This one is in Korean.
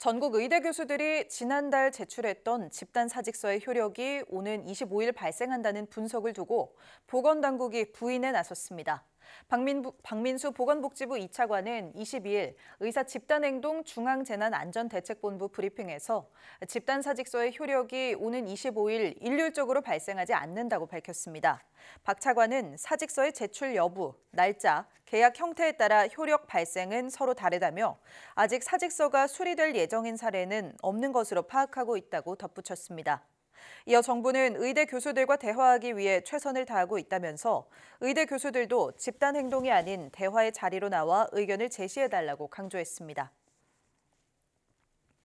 전국 의대 교수들이 지난달 제출했던 집단 사직서의 효력이 오는 25일 발생한다는 분석을 두고 보건당국이 부인에 나섰습니다. 박민부, 박민수 보건복지부 2차관은 22일 의사 집단행동 중앙재난안전대책본부 브리핑에서 집단사직서의 효력이 오는 25일 일률적으로 발생하지 않는다고 밝혔습니다. 박 차관은 사직서의 제출 여부, 날짜, 계약 형태에 따라 효력 발생은 서로 다르다며 아직 사직서가 수리될 예정인 사례는 없는 것으로 파악하고 있다고 덧붙였습니다. 이어 정부는 의대 교수들과 대화하기 위해 최선을 다하고 있다면서 의대 교수들도 집단 행동이 아닌 대화의 자리로 나와 의견을 제시해달라고 강조했습니다.